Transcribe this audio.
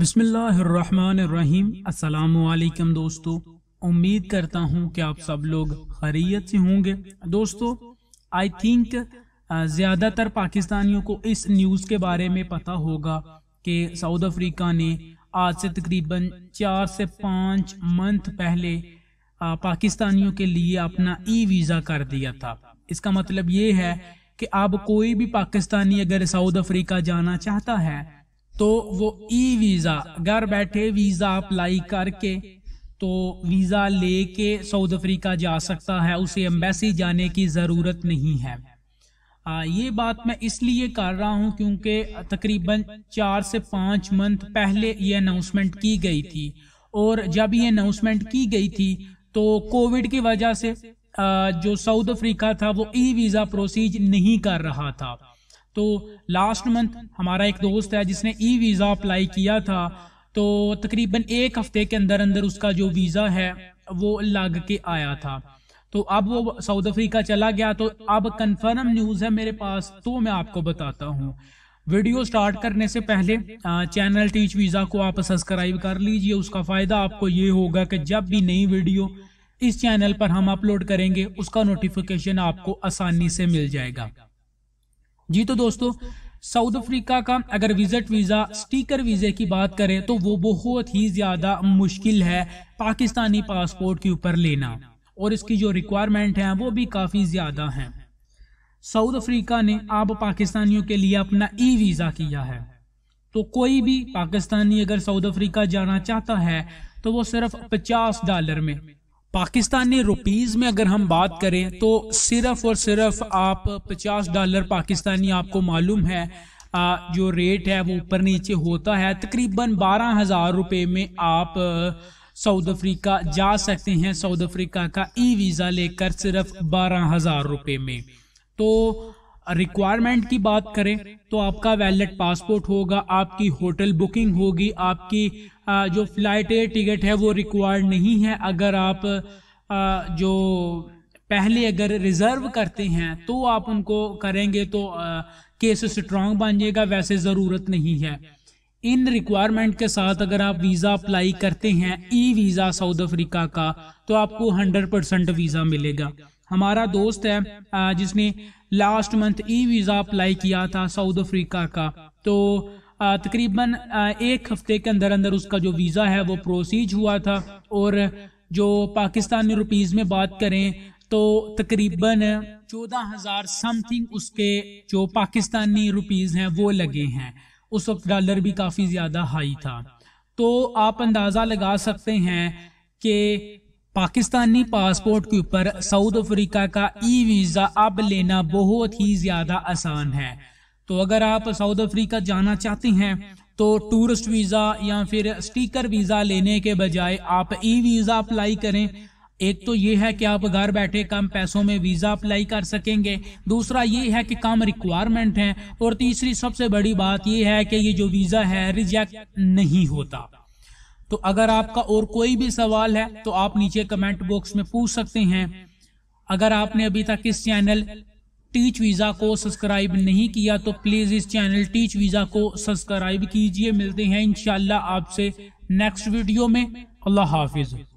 बिसमीम् असलकम दोस्तों उम्मीद करता हूँ कि आप सब लोग खैरियत से होंगे दोस्तों आई थिंक ज़्यादातर पाकिस्तानियों को इस न्यूज़ के बारे में पता होगा कि साउथ अफ्रीका ने आज से तकरीबन चार से पाँच मंथ पहले पाकिस्तानियों के लिए अपना ई वीज़ा कर दिया था इसका मतलब ये है कि अब कोई भी पाकिस्तानी अगर साउथ अफ्रीका जाना चाहता है तो वो ई वीज़ा घर बैठे वीज़ा अप्लाई करके तो वीज़ा लेके साउथ अफ्रीका जा सकता है उसे एम्बेसी जाने की ज़रूरत नहीं है आ, ये बात मैं इसलिए कर रहा हूँ क्योंकि तकरीबन चार से पाँच मंथ पहले ये अनाउंसमेंट की गई थी और जब ये अनाउंसमेंट की गई थी तो कोविड की वजह से जो साउथ अफ्रीका था वो ई वीज़ा प्रोसीज नहीं कर रहा था तो लास्ट मंथ हमारा एक दोस्त है जिसने ई वीज़ा अप्लाई किया था तो तकरीबन एक हफ्ते के अंदर अंदर उसका जो वीज़ा है वो लग के आया था तो अब वो साउथ अफ्रीका चला गया तो अब कंफर्म न्यूज़ है मेरे पास तो मैं आपको बताता हूँ वीडियो स्टार्ट करने से पहले चैनल टीच वीज़ा को आप सब्सक्राइब कर लीजिए उसका फ़ायदा आपको ये होगा कि जब भी नई वीडियो इस चैनल पर हम अपलोड करेंगे उसका नोटिफिकेशन आपको आसानी से मिल जाएगा जी तो दोस्तों साउथ अफ्रीका का अगर विजिट वीज़ा स्टीकर वीज़े की बात करें तो वो बहुत ही ज़्यादा मुश्किल है पाकिस्तानी पासपोर्ट के ऊपर लेना और इसकी जो रिक्वायरमेंट है वो भी काफ़ी ज़्यादा हैं साउथ अफ्रीका ने आप पाकिस्तानियों के लिए अपना ई वीज़ा किया है तो कोई भी पाकिस्तानी अगर साउथ अफ्रीका जाना चाहता है तो वो सिर्फ पचास डॉलर में पाकिस्तानी रुपीज़ में अगर हम बात करें तो सिर्फ और सिर्फ आप 50 डॉलर पाकिस्तानी आपको मालूम है आ, जो रेट है वो ऊपर नीचे होता है तकरीबन बारह हज़ार रुपये में आप साउथ अफ्रीका जा सकते हैं साउथ अफ्रीका का ई वीज़ा लेकर सिर्फ बारह हज़ार रुपये में तो रिक्वायरमेंट की बात करें तो आपका वैलेट पासपोर्ट होगा आपकी होटल बुकिंग होगी आपकी जो फ्लाइट टिकट है वो रिक्वायर्ड नहीं है अगर आप जो पहले अगर रिज़र्व करते हैं तो आप उनको करेंगे तो केस स्ट्रांग बन जाएगा वैसे ज़रूरत नहीं है इन रिक्वायरमेंट के साथ अगर आप वीज़ा अप्लाई करते हैं ई वीज़ा साउथ अफ्रीका का तो आपको 100 परसेंट वीज़ा मिलेगा हमारा दोस्त है जिसने last month E visa apply किया था साउथ अफ्रीका का तो तकरीबन एक हफ्ते के अंदर अंदर उसका जो वीज़ा है वो प्रोसीज हुआ था और जो पाकिस्तानी रुपीज़ में बात करें तो तकरीबन चौदह हज़ार समथिंग उसके जो पाकिस्तानी रुपीज़ हैं वो लगे हैं उस वक्त डॉलर भी काफ़ी ज़्यादा हाई था तो आप अंदाज़ा लगा सकते हैं कि पाकिस्तानी पासपोर्ट के ऊपर साउथ अफ्रीका का ई वीज़ा अब लेना बहुत ही ज़्यादा आसान है तो अगर आप साउथ अफ्रीका जाना चाहते हैं तो टूरिस्ट वीज़ा या फिर स्टीकर वीज़ा लेने के बजाय आप ई वीज़ा अप्लाई करें एक तो ये है कि आप घर बैठे कम पैसों में वीज़ा अप्लाई कर सकेंगे दूसरा ये है कि कम रिक्वायरमेंट है और तीसरी सबसे बड़ी बात यह है कि ये जो वीज़ा है रिजेक्ट नहीं होता तो अगर आपका और कोई भी सवाल है तो आप नीचे कमेंट बॉक्स में पूछ सकते हैं अगर आपने अभी तक इस चैनल टीच वीज़ा को सब्सक्राइब नहीं किया तो प्लीज़ इस चैनल टीच वीज़ा को सब्सक्राइब कीजिए मिलते हैं इन आपसे नेक्स्ट वीडियो में अल्लाह हाफिज़